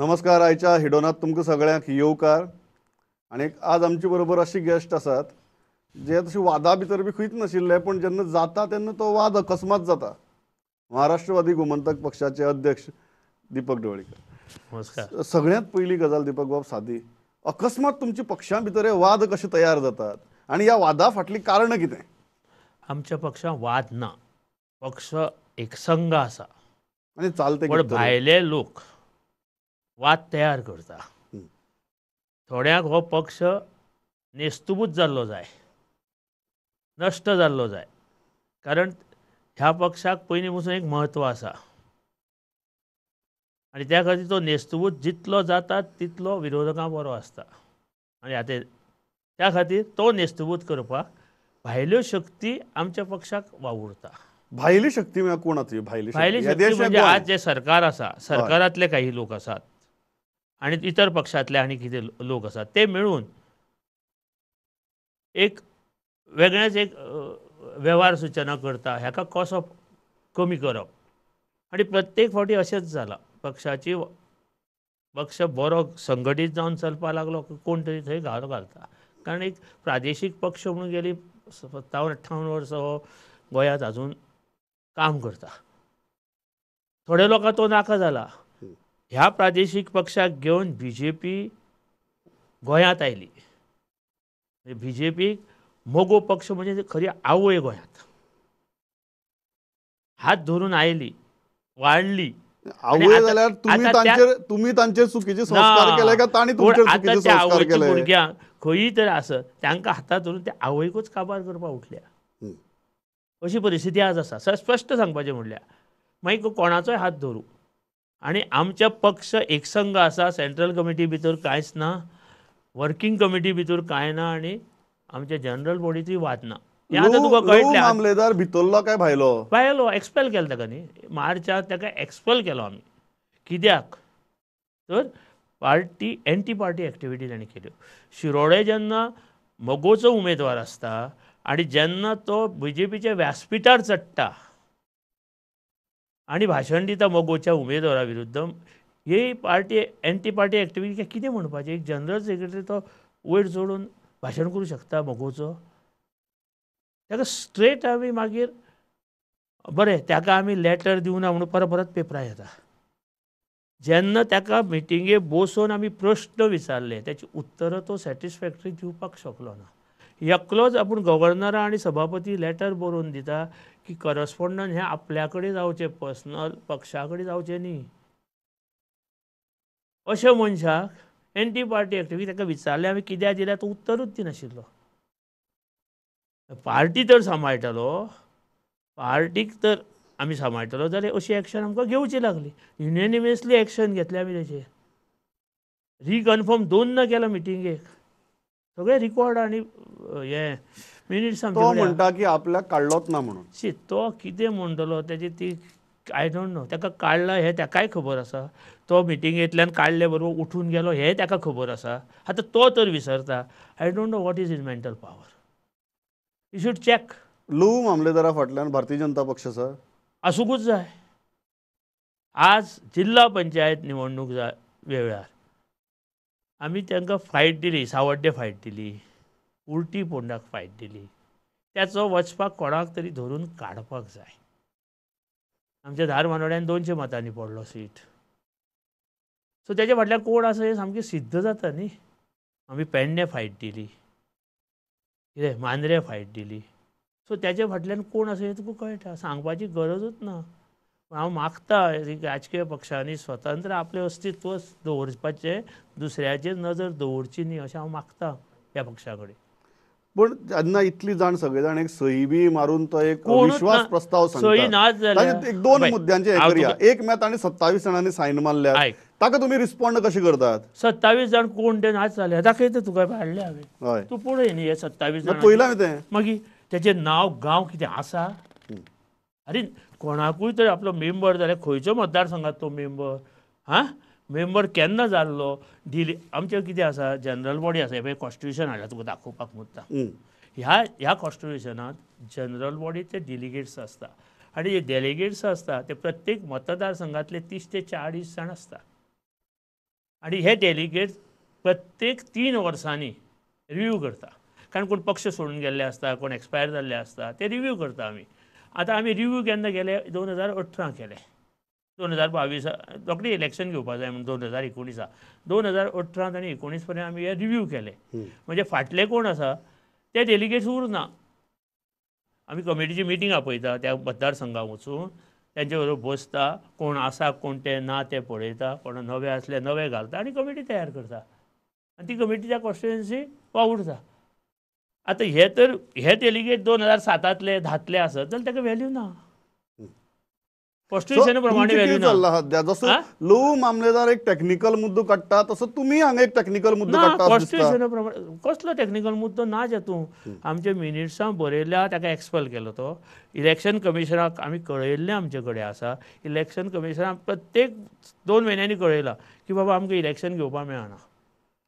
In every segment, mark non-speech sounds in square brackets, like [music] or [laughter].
नमस्कार आयच्या हिडोनात तुमकां सगळ्यांक येवकार आनी आज आमचे बरोबर अशी गेस्ट आसात जे तसे वादा भितर बी खंयच नाशिल्ले पूण जेन्ना जाता तेन्ना तो वाद अकस्मात जाता महाराष्ट्रवादी गोमंतक पक्षाचे अध्यक्ष दीपक ढवळीकर नमस्कार सगळ्यांत पहिली गजाल दीपक बाब सादी अकस्मात तुमच्या पक्षां भितर हे वाद कशे तयार जातात आनी ह्या वादा फाटली कारण कितें आमच्या पक्षांत वाद ना पक्ष एकसंग आसा आनी चालते भायले लोक वाद तयार करता थोड्यांक हो पक्ष नेस्तुबूत जाल्लो जाय नश्ट जाल्लो जाय कारण ह्या पक्षाक पयलीं पसून एक म्हत्व आसा आनी त्या खातीर तो नेस्तुबूत जितलो जाता तितलो विरोधकां बरो आसता आनी आतां त्या खातीर तो नेस्तुबूत करपाक भायल्यो शक्ती आमच्या पक्षाक वावुरता भायली शक्ती म्हळ्यार कोण भायली शक्ती म्हणजे आज जे सरकार आसा सरकारांतले काही लोक आसात आणि इतर पक्षातले आणि किती लोक असतात ते मिळून एक वेगळेच एक व्यवहार सुचना करता ह्याका कॉस्ट ऑफ कमी करप आणि प्रत्येक फावटी अशेंच जाला पक्षाची पक्ष बरो संघटीत जावन चलपा लागलो कोण तरी थंय घाल घालता कारण एक प्रादेशीक पक्ष म्हणून गेली सत्तावन अठ्ठावन वर्सां हो गोंयांत अजून काम करता थोड्या लोकांक तो नाका जाला ह्या प्रादेशीक पक्षाक घेवन बी जे पी गोंयांत आयली बी जे पीक मोगो पक्ष म्हणजे खरी आवय गोंयांत हात धरून आयली वाढली आवय तुमी तांचे चुकीचे संस्कार केले का संस्कार केले भुरग्यांक खंयी तर आसत तांकां हातात धरून त्या आवयकूच काबार करपाक उठल्या अशी परिस्थिती आज आसा स्पश्ट सांगपाचें म्हणल्यार मागीर कोणाचोय हात धरूं आणि आमच्या पक्ष एकसंघ असा सेंट्रल कमिटी भितर कांयच ना वर्किंग कमिटी भितर कांय ना आणि आमच्या जनरल बॉडीची वाद ना हें भितरलो काय भायलो भायलो एक्सपेल केलो ताका न्ही मार्चात ताका एक्सपेल केलो आमी कित्याक तर पार्टी एंटी पार्टी एक्टिविटी ताणें केल्यो शिरोडे जेन्ना मोगोचो उमेदवार आसता आणि जेन्ना तो बी जे पीच्या व्यासपीठार चडटा आणि भाशण दिता उमेदवाराविरुद्ध उमेदवारा ही पार्टी एंटी पार्टी एक्टिविटी कितें म्हणपाचें एक जनरल सेक्रेटरी तो वयर जोडून भाषण करू शकता मोगोचो ताका स्ट्रेट आम्ही मागीर बरें ताका आमी लॅटर दिवना म्हणून परत परत पेपरार येता जेन्ना ताका मिटिंगे बसून आमी प्रश्न विचारले त्याची उत्तरं तो सॅटिस्फॅक्टरी दिवपाक शकलो ना एकलोच आपूण गव्हर्नर आनी सभापती लॅटर बरोवन दिता की करस्पोंडंट हे आपल्याकडे जाऊचे पर्सनल पक्षाकडे कडेन जावचें न्ही अशे मनशाक एंटी पार्टी एक्टिव्ही ताका विचारलें आम्ही कित्याक दिल्या तो उत्तरूच दिनाशिल्लो पार्टी तर सांभाळटलो पार्टीक तर आम्ही सांबाळटलो जाल्यार अशी एक्शन आमकां घेवची लागली युनिनिमसली एक्शन घेतले आमी तेजेर रिकन्फर्म दोन ना केलो मिटींगेक सगळे रिकॉर्ड आनी हे म्हणजे तो म्हणटा की आपल्याक काडलोच ना म्हणून सी तो कितें म्हणटलो तेजी ती आय डोंट नो ताका काडला हें ताकाय खबर आसा तो मिटिंगेंतल्यान काडले बरोबर उठून गेलो हें ताका खबर आसा आतां तो तर विसरता I don't know what is is mental power you should check लू मामलेदारा फाटल्यान भारतीय जनता पक्ष आसा आसूंकूच जाय आज जिल्हा पंचायत निवडणूक जा वेळार आमी तांकां फायट दिली सावड्डे फायट दिली उलटी पोंडाक फायट दिली त्याचं वचपाक कोणाक तरी धरून काडपाक जाय आमच्या धारमानोड्यान दोनशे मतांनी पडलो सीट सो त्याच्या फाटल्यान कोण आसा हे सामकें सिद्ध जाता न्ही आमी पेडणे फायट दिली कितें मांद्रे फायट दिली सो त्याच्या फाटल्यान कोण आसा हें तुका कळटा सांगपाची गरजूच ना पूण हांव मागता राजकीय पक्षांनी स्वतंत्र आपलें अस्तित्व दवरपाचें दुसऱ्याचेर नजर दवरची न्ही अशें हांव मागतां ह्या पक्षा कडेन पण त्यांना इतली जाण सगळेजण एक सही बी मारून तो एक विश्वास प्रस्ताव एक दोन मुद्द्यांचे एक मॅच आणि सत्तावीस जणांनी सायन मारल्या ताका तुम्ही रिस्पॉन्ड कशे करतात सत्तावीस जण कोण ते नाच झाले दाखयता तुका हाडले हवे तू पुढे न्ही हे सत्तावीस जाण पयलां मी तें मागीर तेजें नांव गांव कितें आसा अरे कोणाकूय तरी आपलो मेंबर जाल्यार खंयच्या मतदारसंघात तो मेंबर हा मेंबर केन्ना जाल्लो डिली आमचे कितें आसा जनरल बॉडी आसा हे कॉन्स्टिट्युशन हाडला तुका दाखोवपाक मुद्दा ह्या ह्या कॉन्स्टिट्युशनांत जनरल बॉडीचे डेलिगेट्स आसता आनी जे डेलिगेट्स आसता ते प्रत्येक संघातले तीस ते चाळीस जाण आसता आनी हे डेलिगेट्स प्रत्येक तीन वर्सांनी रिव्यू करता कारण कोण पक्ष सोडून गेल्ले आसता कोण एक्सपायर जाल्ले आसता ते रिव्यू करता आमी आतां आमी रिव्यू केन्ना केले दोन हजार अठरा केले दोन हजार बावीस रोखडी इलेक्शन घेवपा जाय म्हण दोन हजार एकोणीसा दोन हजार अठरांत आनी एकोणीस पर्यंत आमी हे रिव्ह्यू केले म्हणजे फाटले कोण आसा ते डेलिगेट्स उरना आमी कमिटीची मिटींग आपयता त्या मतदारसंघा वचून त्यांचे बरोबर बसता कोण आसा कोण ते ना ते पळयता कोण नवे आसले नवे घालता आणि कमिटी तयार करता आणि ती कमिटी त्या कॉन्स्टिट्युएन्सी वावुरता आता हे तर हे डेलिगेट दोन हजार सातातले धातले असत जर त्याका व्हॅल्यू ना कॉन्स्टिट्युशनाप्रमाणे प्रमाणे ना चालला सध्या जसं लोव मामलेदार एक टेक्निकल मुद्दो काडटा तसो तुम्ही हांगा एक टेक्निकल मुद्दो काडटा प्रमाणे कसलो टेक्निकल मुद्दो ना जे आमच्या मिनिट्सां बरयल्या ताका एक्सपेल केलो तो इलेक्शन कमिशनाक आमी कळयल्लें आमचे कडेन आसा इलेक्शन कमिशनाक प्रत्येक दोन म्हयन्यांनी कळयलां की बाबा आमकां इलेक्शन घेवपाक मेळना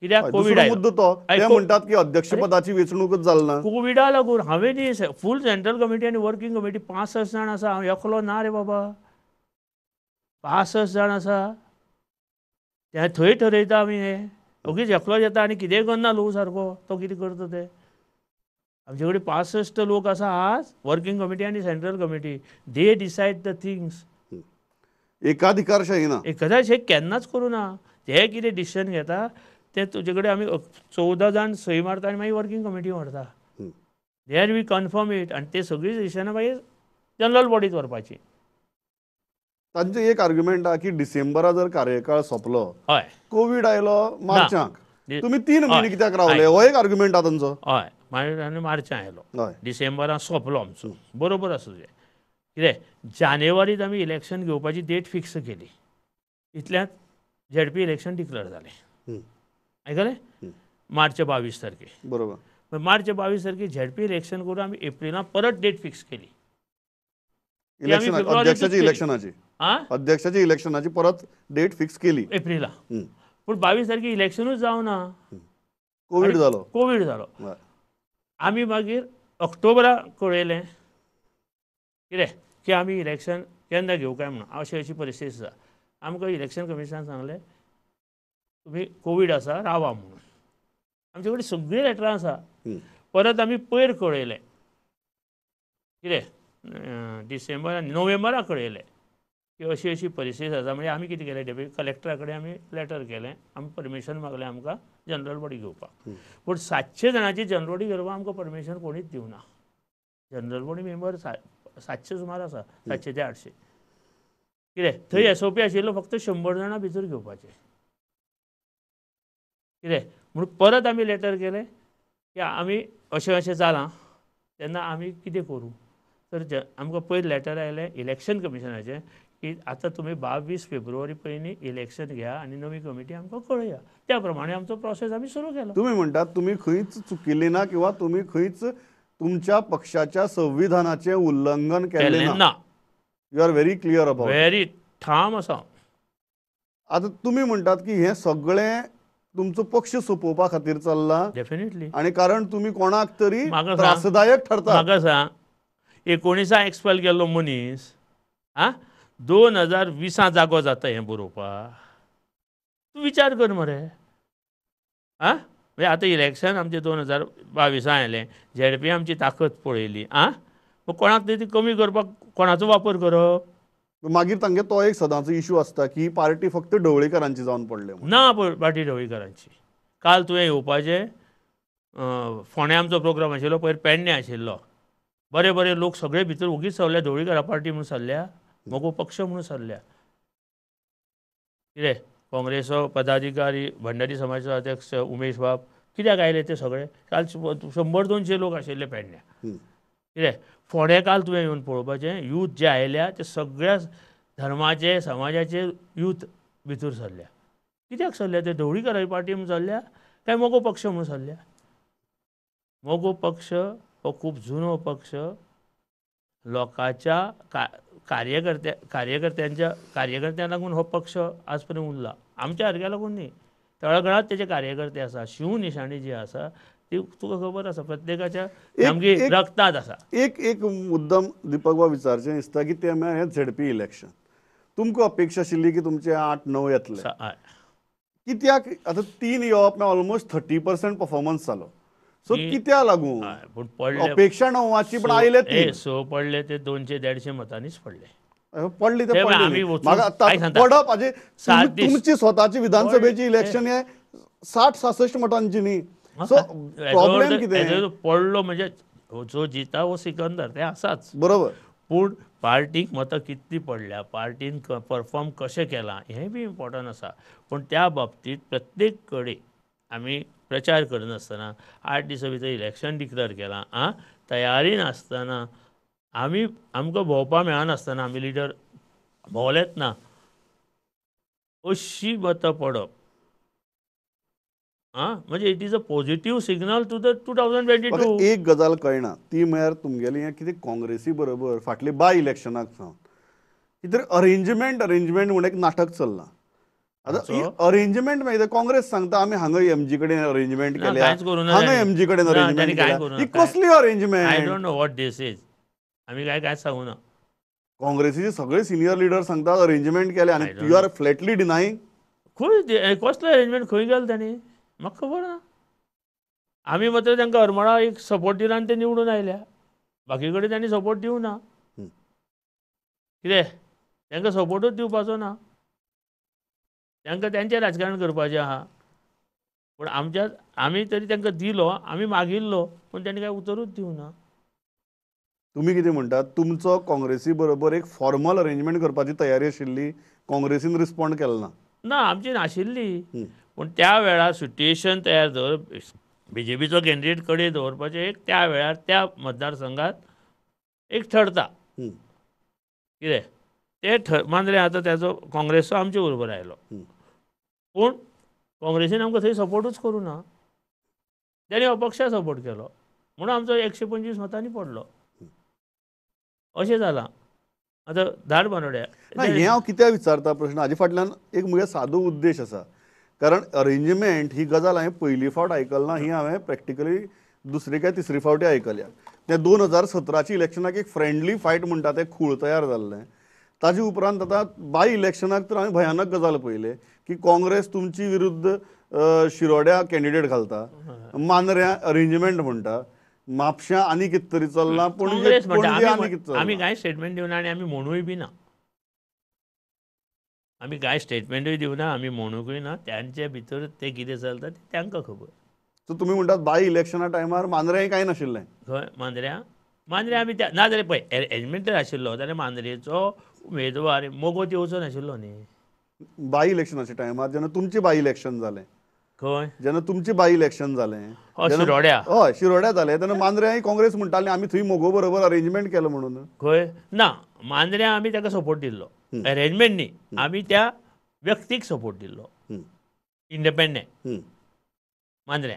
कित्याक कोविड मुद्दो तो ते म्हणटात की अध्यक्षपदाची वेंचणूकच जालना कोविडा लागून हांवें फूल सेंट्रल कमिटी आनी वर्किंग कमिटी पांच स जाण आसा हांव एकलो ना रे बाबा पासष्ट जाण आसा ते थंय ठरयता आमी हें ओगीच एकलो येता आनी कितेंय करना लोक सारको तो कितें करता ते आमचे कडेन पासश्ट लोक आसा आज वर्कींग कमिटी आनी central committee they decide the things एकाधिकारशाही ना एकाधिकारशाही केन्नाच करूं ना जे कितें डिसिशन घेता ते तुजे कडेन आमी चवदा जाण सय मारता आनी मागीर वर्कींग कमिटी व्हरता देर वी कन्फर्म इट आनी ते सगळीं डिसिशनां मागीर जनरल बॉडीत व्हरपाची तांचे एक आर्ग्युमेंट आहे की डिसेंबरा जर कार्यकाळ सोपलो कोविड आयलो मार्चाक तुम्ही तीन महिने कित्याक रावले हो एक आर्ग्युमेंट आहे तांचो हय आनी मार्च आयलो डिसेंबरान सोंपलो आमचो बरोबर आसा तुजें कितें जानेवारीत आमी इलेक्शन घेवपाची डेट फिक्स केली इतल्यात झेडपी इलेक्शन डिक्लेअर जालें आयकलें मार्च बावीस तारखे बरोबर मार्च बावीस तारखे झेडपी इलेक्शन करून आमी एप्रिलांत परत डेट फिक्स केली इलेक्शनाची अध्यक्षाची इलेक्शनाची परत डेट फिक्स केली एप्रिला पण बावीस तारखे जाऊ ना कोविड जालो कोविड जालो आम्ही मागीर ऑक्टोबरा कळयलें कितें की आम्ही इलेक्शन केन्ना घेऊ काय म्हणून अशी अशी परिस्थिती आसा आमकां इलेक्शन कमिशनान सांगले तुम्ही कोविड आसा रावा म्हणून आमचे कडेन सगळीं लेटरां आसा परत आमी पयर कळयले कितें डिसेंबरान नोव्हेंबराक कळयलें की अशी अशी परिस्थिती आसा म्हणजे आम्ही किती केलें डेप्युटी कलेक्टराकडे कडेन लेटर केले आम्ही परमिशन मागले आमकां जनरल बॉडी घेवपाक पूण सातशे जणांची जनरल बॉडी घेवपाक आमकां परमिशन कोणीच दिवना जनरल बॉडी मेंबर सातशे सुमार आसा सातशे ते आठशे कितें थंय एस ओ पी आशिल्लो फक्त शंबर जाणां भितर घेवपाचें कितें म्हूण परत आमी लेटर केले की आमी अशें अशें जालां तेन्ना आमी कितें करूं तर आमकां पयलीं लेटर आयलें इलेक्शन कमिशनाचें की आता तुम्ही बावीस फेब्रुवारी पहिले इलेक्शन घ्या आणि नवी कमिटी आमकां कळया त्याप्रमाणे आमचा प्रोसेस आम्ही सुरू केला तुम्ही म्हणतात तुम्ही खंयच चुकिल्ली ना किंवा तुम्ही खंयच तुमच्या पक्षाच्या संविधानाचे उल्लंघन केले ना you are very clear about very ठाम असा आता तुम्ही म्हणतात की हे सगळे तुमचं पक्ष सोपोवपा खातीर चालला डेफिनेटली आणि कारण तुम्ही कोणाक तरी त्रासदायक ठरता एकोणीसा सांग गेल्लो मनीस दोन हजार वीसा जागो जाता हें बरोवपाक तूं विचार कर मरे आं म्हणजे आतां इलेक्शन आमचें दोन हजार बाविसा आयलें झेड आमची ताकद पळयली आं मग कोणाक ती कमी करपाक कोणाचो वापर करप मागीर तांगे तो एक सदांचो इशू आसता की पार्टी फक्त ढवळीकरांची जावन पडले ना पार्टी ढवळीकरांची काल तुवें येवपाचें फोंड्या आमचो प्रोग्राम आशिल्लो पयर पेडणे आशिल्लो बरे बरे लोक सगळे भितर ओगीच सरले ढवळीकरां पार्टी म्हणून सरल्या मोगो पक्ष म्हणून सरल्या किरे काँग्रेस पदाधिकारी भंडारी समाजाचे अध्यक्ष उमेश बाब कित्याक आयले ते सगळे काल शंभर दोनशे लोक आशिल्ले पेडण्या कितें फोडे काल तुवें येवन पळोवपाचें यूथ जे आयल्या ते सगळ्या धर्माचे समाजाचे यूथ भितर सरल्या कित्याक सरल्या ते ढवळीकर पार्टी म्हणून सरल्या काय मोगो पक्ष म्हणून सरल्या मोगो पक्ष हो खूप जुनो पक्ष लोकांच्या का कार्यकर्त्या कार्यकर्त्यांच्या कार्यकर्त्या लागून हो पक्ष आज उरला आमच्या सारक्या लागून न्ही तळगळात त्याचे कार्यकर्ते असा शिव निशाणी जी आसा ती तुका खबर असा प्रत्येकाच्या रक्तात असा एक एक मुद्दम दीपक बाब विचारचें दिसता की ते म्हळ्यार हे झेडपी इलेक्शन तुमकां अपेक्षा आशिल्ली की तुमचे आठ णव येतले कित्याक आतां तीन येवप ऑलमोस्ट थर्टी पर्सेंट पर्फॉर्मन्स जालो सो कित्या लागू पूण पडले अपेक्षा नव्हती पण आयले ते सो पडले ते दोनशे दीडशे मतांनीच पडले पडली ते पडप तुमची स्वतःची विधानसभेची इलेक्शन हे साठ सासष्ट मतांची न्ही सो प्रॉब्लेम कितें पडलो म्हणजे हो, जो जिता वो सिकंदर ते आसाच बरोबर पूण पार्टीक मतं कितली पडल्या पार्टीन परफॉर्म कसे केला हे बी इम्पॉर्टंट असा पण त्या बाबतीत प्रत्येक कडे आम्ही प्रचार करनासतना आठ दिसा भितर इलेक्शन डिक्लेर केलां आं तयारी नासतना आमी आमकां भोंवपा मेळनासतना आमी लिडर भोंवलेच ना अशी मतां पडप आं म्हणजे it is a positive signal to the two thousand twenty two एक गजाल कळना ती म्हळ्यार तुमगेलें हे कितें काँग्रेसी बरोबर फाटले बाय इलेक्शनाक सावन कितें अरेंजमेंट अरेंजमेंट म्हूण एक नाटक चल्लां आतां अरेंजमेंट मागीर काँग्रेस सांगता आम्ही हांगा एमजी कडेन अरेंजमेंट केले हांग एमजी कडेन ना, arrangement I don't know what this is आम्ही काय काय सांगू ना काँग्रेसीचे सगळे सिनियर लिडर सांगतात अरेंजमेंट केले आणि यू आर फ्लॅटली डिनायींग खंय कसलं अरेंजमेंट खंय गेलो तांणी म्हाका खबर ना आमी मात्र त्यांना हरमळा एक सपोर्ट दिला आनी ते निवडून आयल्या बाकीकडे त्यांनी सपोर्ट देऊ ना कितें तांकां सपोर्टूच दिवपाचो ना तांकां तेंचें राजकारण करपाचें आहा पूण आमच्या आमी तरी तांकां दिलो आमी मागिल्लो पूण त्यांनी कांय उतरूच ना तुम्ही कितें म्हणटात तुमचो काँग्रेसी बरोबर एक फॉर्मल अरेंजमेंट करपाची तयारी आशिल्ली काँग्रेसीन रिस्पॉन्ड केलो ना ना आमची नाशिल्ली पूण त्या वेळार सिट्युएशन तयार दवरप बी जे पीचो कॅन्डिडेट कडेन दवरपाचें एक त्या वेळार त्या मतदारसंघात एक ठरता कितें ते ठर मांद्रे आतां त्याचो काँग्रेसचो आमचे बरोबर आयलो पूण काँग्रेसीन आमकां थंय सपोर्टूच ना तेणी अपक्षाक सपोर्ट केलो म्हणून आमचो एकशे पंचवीस मतांनी पडलो अशें जालां आतां धाड बानोड्या हें हांव कित्याक विचारता प्रश्न हाजे फाटल्यान एक म्हगे सादो उद्देश आसा कारण अरेंजमेंट ही गजाल हांवें पयली फावट आयकल ना ही हांवें प्रॅक्टिकली दुसरे काय तिसरे फावटी आयकल्या तें दोन हजार सतराच्या इलेक्शनाक एक फ्रेंडली फायट म्हणटा तें खूळ तयार जाल्लें ताजे उपरांत आतां बाय इलेक्शनाक तर हांवें भयानक गजाल पयले की काँग्रेस तुमची विरुद्ध शिरोड्या कॅन्डिडेट घालता मानऱ्या अरेंजमेंट म्हणटा म्हापशा आणि कितें तरी चल्लां आम्ही काय स्टेटमेंट आमी कांय स्टेटमेंट दिवना आनी आमी म्हणूय बी ना काय कांय स्टेटमेंटूय दिवना आमी म्हणूकय ना त्यांच्या भितर ते कितें चलता ते तांकां खबर सो तुमी म्हणटात बाय इलेक्शना टायमार मांद्रे काय नाशिल्लें खंय मांद्र्या मांद्रे आमी ना जाल्यार पळय अरेंजमेंट आशिल्लो जाल्यार मांद्रेचो उमेदवार मोगोत येवचो नाशिल्लो न्ही बाय इलेक्शनाच्या टायमार जेन्ना तुमचे बाय इलेक्शन झाले खंय जेन्ना तुमचे बाय इलेक्शन झाले हय, शिरोड्या. हय शिरोड्या झाले तेन्ना मांद्रे काँग्रेस म्हणटाले आमी थंय मोगो बरोबर अरेंजमेंट केलं म्हणून खंय ना मांद्र्या आम्ही त्याका सपोर्ट दिल्लो अरेंजमेंट न्ही आमी त्या व्यक्तीक सपोर्ट दिल्लो इंडिपेंडंट हं, मांद्र्या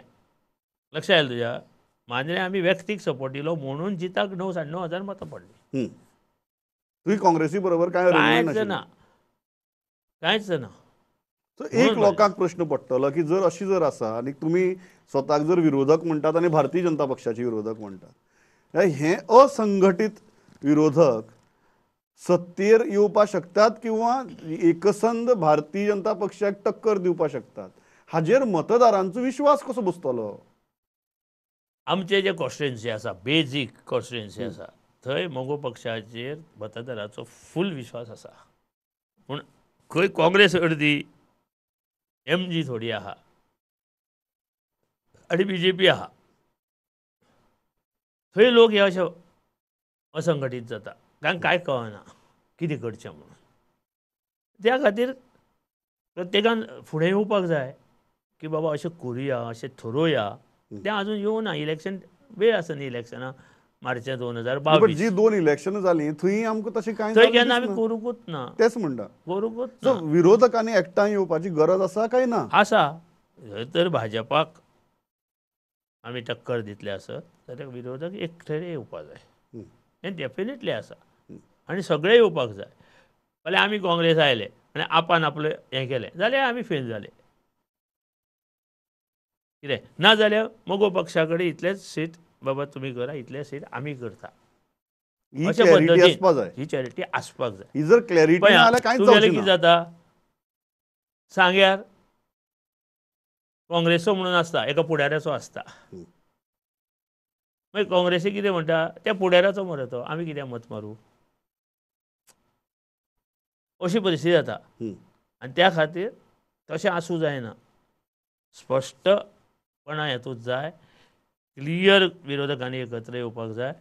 लक्ष आयल तुज्या मांद्र्या आम्ही व्यक्तीक सपोर्ट दिलो म्हणून जिताक णव साडे णव हजार मतं पडली हं. काँग्रेसी बरोबर काय ना कांयच तो एक लोकांक प्रश्न पडटलो की जर अशी जर आसा आणि तुम्ही स्वताक जर विरोधक म्हणतात आणि भारतीय जनता पक्षाचे विरोधक म्हणटात हे असंघटीत विरोधक सत्तेर येवपाक शकतात किंवा एकसंद भारतीय जनता पक्षाक टक्कर दिवपाक शकतात हाजेर मतदारांचो विश्वास कसो बसतलो आमचे जे कॉन्स्टिट्युएन्सी आसा बेजीक कॉन्स्टिट्युएन्सी आसा थंय मोगो पक्षाचेर मतदाराचो फूल विश्वास आसा पूण खंय काँग्रेस अर्दी एम जी थोडी आहा आणि बी जे पी आहा थंय लोक हे अशे असंघटीत जाता कारण काय कळना किती करचे म्हणून त्या खातीर प्रत्येकान फुडें येवपाक जाय की बाबा अशें करुया अशें थरोवया तें आजून येवना इलेक्शन वेळ आसा न्ही इलेक्शनाक मार्च दोन हजार बावीस जी दोन इलेक्शन झाली थंय आमकां तशें कांय थंय केन्ना आमी करूंकूच ना तेच म्हणटा करुंकूच विरोधकांनी एकठांय येवपाची गरज आसा काय ना आसा तर भाजपाक आमी टक्कर दितले आसत जाल्यार विरोधक एकठांय येवपाक जाय हें डेफिनेटली आसा आनी सगळे येवपाक जाय फाल्यां आमी काँग्रेस आयले आनी आपान आपले हे केले जाल्यार आमी फेल जाले कितें ना जाल्यार मगो पक्षा कडेन इतलेच सीट बाबा तुम्ही करा इथले असेल आम्ही करता ही चॅरिटी आसपास जाय ही जर क्लॅरिटी जाता सांग्यार काँग्रेसचो म्हणून आसता एका पुढाऱ्याचो आसता मागीर काँग्रेसी कितें म्हणटा त्या पुढाऱ्याचो मरे तो आमी कित्याक मत मारू अशी परिस्थिती जाता आनी त्या खातीर तशें आसूं जायना स्पश्टपणां हेतूंत जाय क्लियर विरोधकांनी एकत्र येवपाक जाय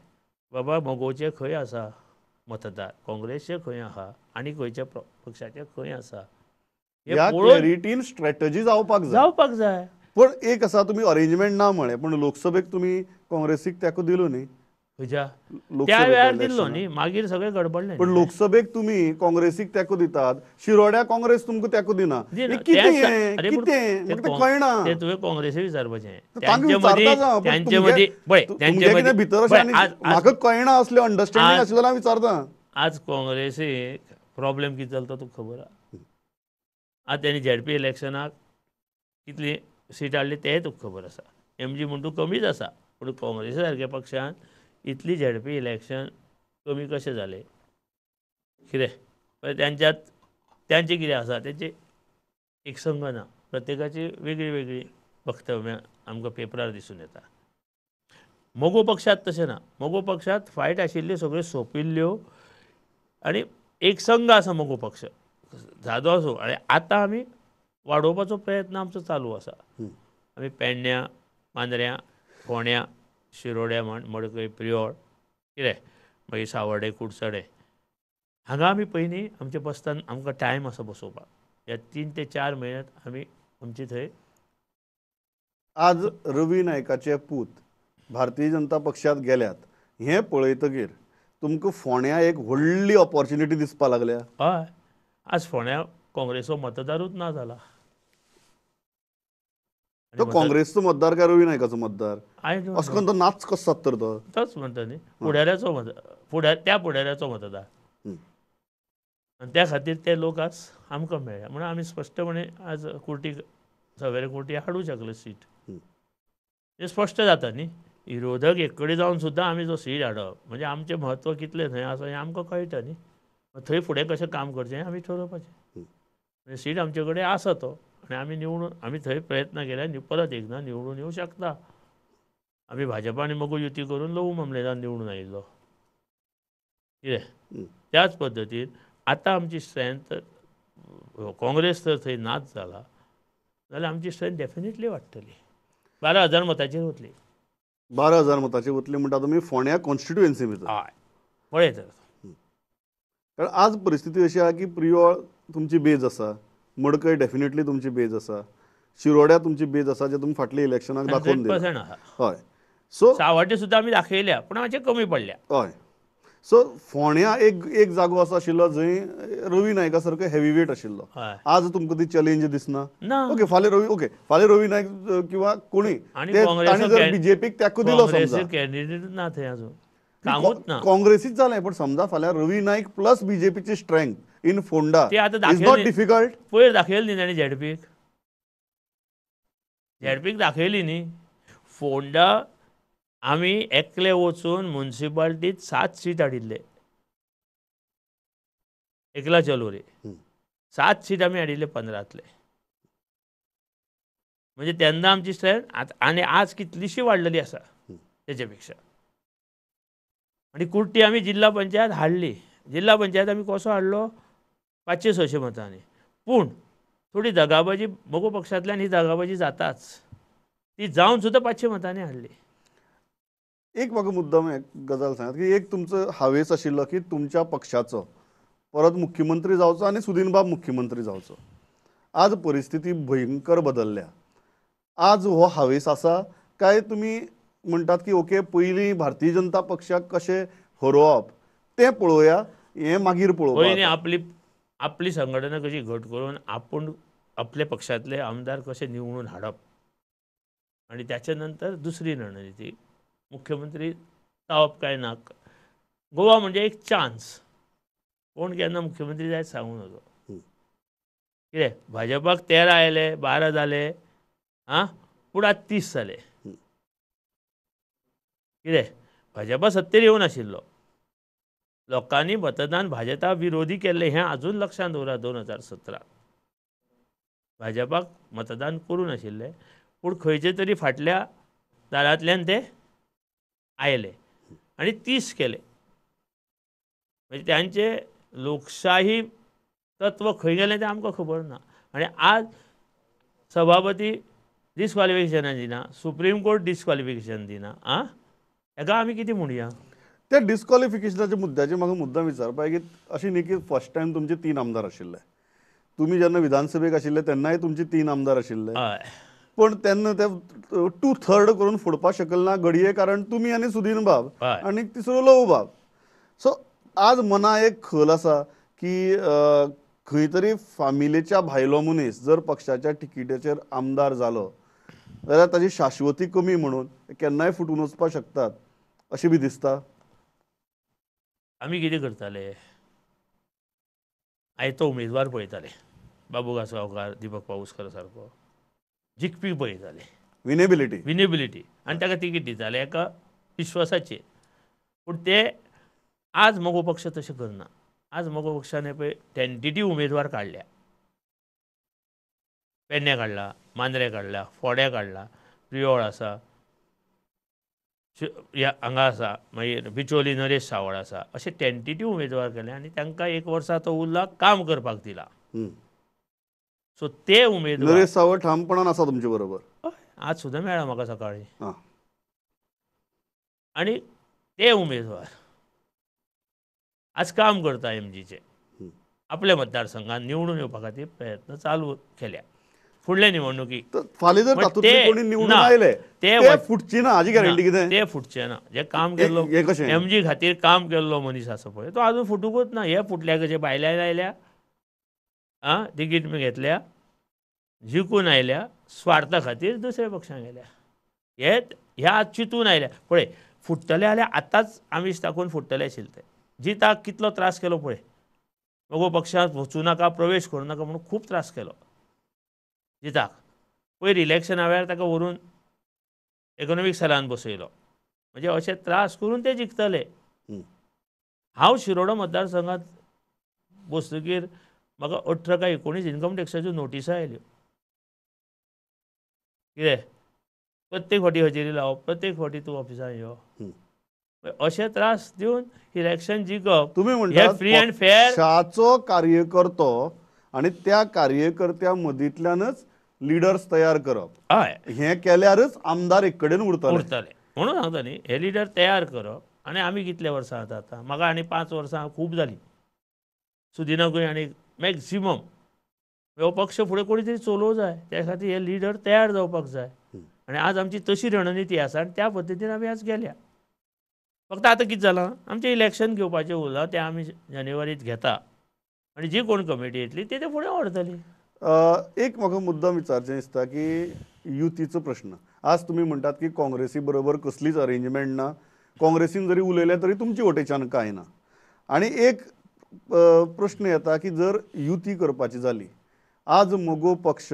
बाबा मोगोचे खंय आसा मतदार काँग्रेसचे खंय आहा आनी खंयच्या पक्षाचे खंय आसा रिटीन स्ट्रॅटजी जावपाक जाय जावपाक जाय पण एक असा तुम्ही अरेंजमेंट ना म्हणे पण लोकसभेक तुम्ही काँग्रेसीक तेको दिलो न्ही त्या वेळार दिल्लो न्ही मागीर सगळे गडबडले पण लोकसभेक तुम्ही काँग्रेसीक तेको दितात शिरोड्या काँग्रेस तुमकां तेको दिना कळना ते तुवें काँग्रेसी विचारपाचें त्यांचे भितर म्हाका कळना असले अंडरस्टँडिंग आसलें हांव विचारता आज काँग्रेसीक प्रॉब्लेम कितें जालो तो तुका खबर आहा आज त्यांनी झेडपी इलेक्शनाक कितली सीट हाडली तेंय तुका खबर आसा एम जी म्हण तूं कमीच आसा पूण काँग्रेसी सारक्या पक्षान इतली झेडपी इलेक्शन कमी कशें जालें कितें त्यांच्यात तेंचें कितें आसा एक संघ ना प्रत्येकाची वेगळी वेगळी वक्तव्यां आमकां पेपरार दिसून येता मोगो पक्षात तशें ना मोगो पक्षात फायट आशिल्ल्यो सगळ्यो सोंपिल्ल्यो आनी एक संघ आसा मोगो पक्ष जादो असो आनी आतां आमी वाडोवपाचो प्रयत्न आमचो चालू आसा आमी पेडण्यां मांद्र्यां फोण्या शिरोड्या म्हण मडकय प्रियोळ कितें मागीर सावर्डे कुडचडे हांगा आमी पयलीं आमच्या बसतान आमकां टायम आसा बसोवपाक ह्या तीन ते चार म्हयन्यांत आमी आमची थंय आज रवी नायकाचे पूत भारतीय जनता पक्षांत गेल्यात हें पळयतकीर तुमकां फोण्या एक व्हडली ऑपॉर्च्युनिटी दिसपाक लागल्या हय आज फोण्या काँग्रेसो मतदारूच ना जाला तो काँग्रेसचो मतदार काय रवी नायकाचो मतदार असं तो नाच कसो तर तो तोच म्हणटा न्ही फुडाऱ्याचो मतदार पुढ्या त्या फुडाऱ्याचो मतदार आनी त्या खातीर ते लोक आज आमकां मेळ्ळ्या म्हणून आमी स्पश्टपणे आज कुर्टी सवेरे कुर्टी हाडूंक शकले सीट हे स्पश्ट जाता न्ही विरोधक एक कडेन जावन सुद्दां आमी जो सीट हाडप म्हणजे आमचें म्हत्व कितलें थंय आसा हें आमकां कळटा न्ही थंय फुडें कशें काम करचें आमी ठरोवपाचें म्हणजे सीट आमचे कडेन आसा तो आणि आम्ही निवडून आम्ही थंय प्रयत्न केल्या परत एकदा निवडून येऊ शकता आम्ही भाजपा आणि मग युती करून लवू मामलेदार निवडून आयिल्लो कितें त्याच पद्दतीन आता आमची स्ट्रेंथ काँग्रेस तर थंय नाच झाला जाल्यार आमची स्ट्रेंथ डेफिनेटली वाडटली बारा हजार मताचेर वतली बारा हजार मताचेर वतली म्हणटा तुमी फोण्या कॉन्स्टिट्युएन्सी भितर हय पळय तर कारण आज परिस्थिती अशी आहा की प्रियोळ तुमची बेज आसा मडकय डेफिनेटली तुमची बेज असा शिरोड्या तुमची बेज असा जे तुम्ही फाटले इलेक्शनाक दाखवून दिली हय सो सावड्डे सुद्धा आम्ही दाखयल्या पण माझे कमी पडल्या हय सो फोण्या एक एक जागो असा आशिल्लो जंय रवी नायका सारको हेवी वेट आशिल्लो आज तुमकां ती चॅलेंज दिसना ओके फाल्यां रवी ओके फाल्यां रवी नायक किंवा कोणी आणि जर बीजेपीक तेका दिलो समजा कॅन्डिडेट ना थंय अजून काँग्रेसीच जालें पूण समजा फाल्यां रवी नायक प्लस बीजेपीची स्ट्रेंथ इन फोंडा ते आता इज नॉट दाखयली डिफिकल्ट पयर दाखयली न्ही ताणें झॅडपीक दाखयली न्ही फोंडा आमी एकले वचून मुन्सिपाल्टीत सात सीट हाडिल्ले एकला चलोरी सात सीट आमी हाडिल्ले पंदरांतले म्हणजे तेन्ना आमची स्ट्रेंथ आणि आज कितलीशी वाढलेली असा त्याच्यापेक्षा पेक्षा आनी कुर्टी आमी जिल्हा पंचायत हाडली जिल्हा पंचायत आम्ही कसो हाडलो पाचशे सशे मतांनी पूण थोडी दगाबाजी मगो पक्षांतल्यान ही दगाबाजी जाताच ती जावन सुद्दां पाचशे मतांनी हाडली एक म्हाका मुद्दम एक गजाल सांगात की एक तुमचं हावेस आशिल्लो की तुमच्या पक्षाचं परत मुख्यमंत्री जावचो आणि सुदीन बाब मुख्यमंत्री जावचो आज परिस्थिती भयंकर बदलल्या आज हो हावेस असा काय तुम्ही म्हणतात की ओके पहिली भारतीय जनता पक्षाक कसे हरोवप ते पळोवया हें मागीर पळोवप आपली आपली संघटना कशी घट करून आपण आपल्या पक्षातले आमदार कसे निवडून हाडप आणि त्याच्यानंतर दुसरी रणनीती मुख्यमंत्री जावप काय ना गोवा म्हणजे एक चान्स कोण केन्ना मुख्यमंत्री जायत सांगू नजो कितें भाजपाक तेरा आयले बारा जाले आं पुढे तीस जाले कितें भाजपा सत्तेर येवनाशिल्लो लोकांनी मतदान भाजपा विरोधी केले हे अजून लक्षात दवरा दोन हजार सतरा भाजपाक मतदान करू नाशिल्लें पूण खंयचे तरी फाटल्या दारांतल्यान ते आयले आणि तीस केले म्हणजे त्यांचे लोकशाही तत्व खंय गेलें तें आमकां खबर ना आणि आज सभापती डिस्क्वॉलिफिकेशनान दिना सुप्रीम कोर्ट डिस्क्वालिफिकेशन दिना आ हेका आम्ही किती म्हणूया त्या डिस्कॉलिफिकेशनच्या मुद्द्याचे म्हाका मुद्दा विचारपा की अशी न्ही की फर्स्ट टाइम तुमचे तीन आमदार आशिल्ले तुम्ही जेन्ना विधानसभेक आशिल्ले त्यांनाही तुमचे तीन आमदार आशिल्ले पण त्यांना ते टू थर्ड करून फोडपा शकल ना घडये कारण तुम्ही आणि सुदीन बाब आणि तिसरो लव बाब सो आज मना एक खल असा की खंय तरी फामिलेच्या भायलो मनीस जर पक्षाच्या तिकिटेचेर आमदार झालो जाल्यार ताची शाश्वती कमी म्हणून केन्नाय फुटून वचपाक शकतात अशें बी दिसता आम्ही किती करताले आयतो उमेदवार पळयताले बाबू गासगावकार दीपक पाऊसकर सारको जिखपी पळयताले विनेबिलिटी विनेबिलिटी आणि ताका तिकीट दिताले एका विश्वासाचे पूण ते आज मगो पक्ष तसे करना आज मगो पक्षाने पण टेंटिटी उमेदवार काढल्या पेडण्या काढला मांद्रे काढला फोड्या काढला प्रियोळ असा या हांगा आसा मागीर म्हणजे बिचोली नरेश सावळ आसा अशे टेंटेटीव उमेदवार केले आनी तांकां एक वर्सा तो उरला काम करपाक दिला सो ते उमेदवार नरेश सावळ ठामपणान आसा तुमचे बरोबर आज सुद्दां मेळ्ळा म्हाका सकाळीं आनी ते उमेदवार आज काम करता एमजीचे आपल्या मतदारसंघात निवडून येवपा खातीर प्रयत्न चालू केल्या फुडले निवडणुकी फाल्यां जर निवडून ते फुटची ना ते फुटचे ना जे काम एम एमजी खातीर काम केल्लो मनीस आसा पळय तो अजून फुटूकच ना हे फुटल्या कशे भायल्यान आयल्या आं तिकीट मी घेतल्या जिकून आयल्या स्वार्था खातीर दुसऱ्या पक्षांक गेल्या हे ह्या चिंतून आयल्या पळय फुटतले जाल्यार आतांच आमीश दाखोवन फुटतले आशिल्ले ते जिताक कितलो त्रास केलो पळय मगो पक्षांत वचूं नाका प्रवेश करूं नाका म्हणून खूब त्रास केलो जिताक पयर इलेक्शना वेळार ताका व्हरून इकॉनॉमीक सेलान बसयलो म्हणजे अशे त्रास करून ते जिखतले हांव शिरोडा संघात बसतकीर म्हाका अठरा काय एकोणीस इन्कम टॅक्साच्यो नोटीस आयल्यो कितें प्रत्येक फावटी हजेरी लावप प्रत्येक फावटी तूं ऑफिसान यो अशे त्रास दिवन इलेक्शन जिखप तुम्ही फ्री अँड फेअर कार्यकर्तो आणि त्या कार्यकर्त्या मदींतल्यानच लिडर्स तयार करप हे केल्यारच आमदार एक कडेन उरतले उरतले म्हणून सांगता न्ही हे लिडर तयार करप आणि आम्ही कितले वर्सां आता आतां म्हाका आनी पांच वर्सां खूब जालीं सुदिनाकूय आणि मॅक्झिमम हो पक्ष फुडें कोणी तरी जाय त्या खातीर हे लिडर तयार जावपाक जाय आनी आज आमची तशी रणनीती आसा आनी त्या पद्दतीन आमी आज गेल्या फक्त आतां कितें जालां आमचें इलेक्शन घेवपाचें उरलां तें आमी जानेवारीत घेता आणि जी कोण कमिटी येतली ते ते फुडें एक म्हाका मुद्दम विचारचें दिसता की युतीचो प्रश्न आज तुम्ही म्हणतात की काँग्रेसी बरोबर कसलीच अरेंजमेंट ना काँग्रेसीन जरी उलयलें तरी तुमचे वटेच्यान काय ना आणि एक प्रश्न येता की जर युती करपाची झाली आज मगो पक्ष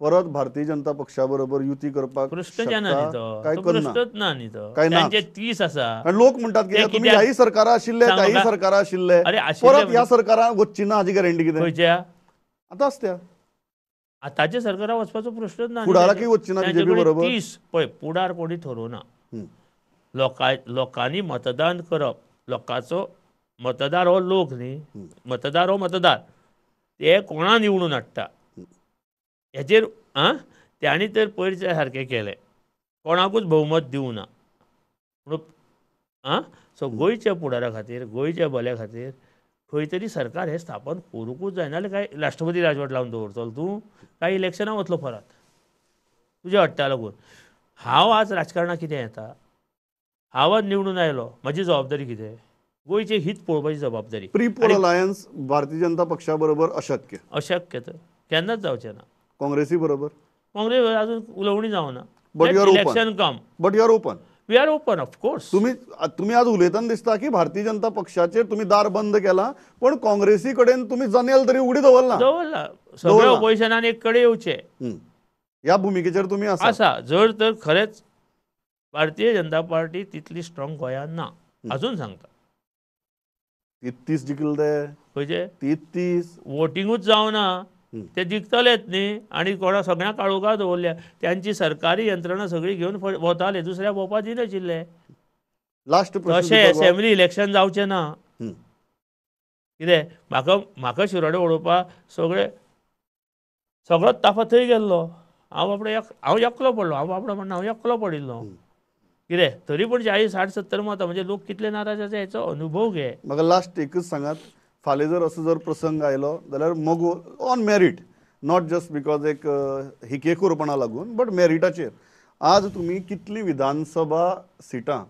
परत भारतीय जनता पक्षाबरोबर युती करपाक काय करना ना काय तीस आसा आणि लोक म्हणतात की तुम्ही ह्याही सरकारा आशिल्ले त्याही सरकारा आशिल्ले परत म्हणजे या सरकारा वचची ना हाजी गॅरंटी कितें खंयच्या आतां आसत्या आतांच्या सरकारा वचपाचो प्रश्नच ना फुडाराकय वचची ना बीजेपी बरोबर तीस पळय फुडार कोणी ठरोवना लोकां लोकांनी मतदान करप लोकांचो मतदार हो लोक न्ही मतदार हो मतदार ते कोणा निवडून हाडटा हेचेर आं त्याणी तर पयरचे सारकें केले कोणाकूच भोवमत दिवना ना म्हणून आं सो गोंयच्या पुडारा खातीर गोंयच्या भल्या खातीर खंय तरी सरकार हें स्थापन करूंकूच जाय काय राष्ट्रपती राजवट लावन दवरतलो तूं काय इलेक्शनां वतलो परत तुज्या हट्टा लागून हांव आज राजकारणाक कितें येता हांव आज निवडून आयलो म्हजी जबाबदारी कितें गोंयचें हित पळोवपाची जबाबदारी प्री अलायन्स भारतीय जनता पक्षा बरोबर अशक्य अशक्य तर केन्नाच जावचें ना काँग्रेसी बरोबर काँग्रेस अजून उलवणी जावना but your open come but your open we are open of course तुम्ही तुम्ही आज उलयतना दिसता की भारतीय जनता पक्षाचे तुम्ही दार बंद केला पण काँग्रेसी कडेन तुम्ही जनेल तरी उघडी दवरला दवरला सगळे ऑपोजिशनान एक कडे येवचे या भुमिकेचेर तुम्ही असा असा जर तर खरेच भारतीय जनता पार्टी तितली स्ट्रॉंग गोंयांत ना अजून सांगता तिततीस जिकले खंयचे तीस वोटिंगूच जावना ते जिखतलेच न्ही आणि कोणा सगळ्या काळोगा दवरल्या त्यांची सरकारी यंत्रणा सगळी घेवन भोंवताले दुसऱ्या भोंवपाक दिनाशिल्ले लास्ट अशें असेंब्ली इलेक्शन जावचें ना कितें म्हाका म्हाका शिरोडे उडोवपाक सगळे सगळोच ताफा थंय गेल्लो हांव बाबडो एक हांव एकलो पडलो हांव बाबडो म्हणना हांव एकलो पडिल्लो कितें तरी पूण चाळीस साठ सत्तर मतां म्हणजे लोक कितले नाराज आसा हेचो अनुभव घे म्हाका लास्ट एकच सांगात फाल्यां जर असं जर प्रसंग आयलो जाल्यार Mago on merit not just because एक हिकेकूरपणा लागून बट मेरिटाचे आज तुम्ही कितली विधानसभा सिटां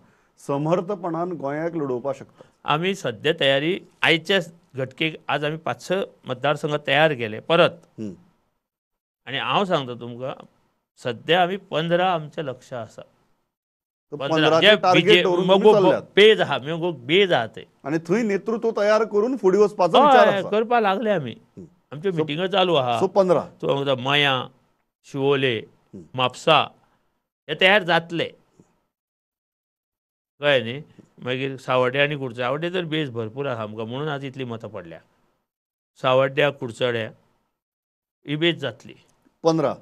समर्थपणान गोंयाक लढोव शकता आम्ही सध्या तयारी आयच्या घटकेक आज पाच पांच मतदारसंघ तयार केले परत आणि हांव सांगता तुमकां सध्या आम्ही पंदरा आमचें लक्ष असा पेज आहात बेज आहात आणि थंय नेतृत्व तयार करून फुडें वचपाचो विचार करपाक लागले आमी आमच्यो मिटिंग्यो चालू आहा सो पंदरा मया शिवोले म्हापसा हे तयार जातले कळ्ळें न्ही मागीर सावड्डे आनी कुडचडे सावड्डे तर बेज भरपूर आहा आमकां म्हणून आज इतली मतां पडल्या सावड्ड्या कुडचड्या ही बेज जातली पंदरा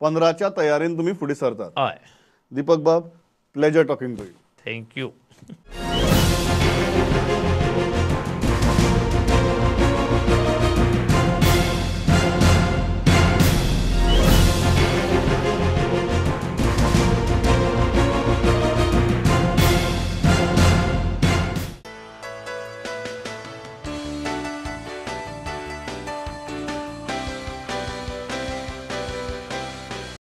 पंदराच्या तयारेन तुमी फुडें सरतात हय दीपक बाब Pleasure talking to you. Thank you. [laughs]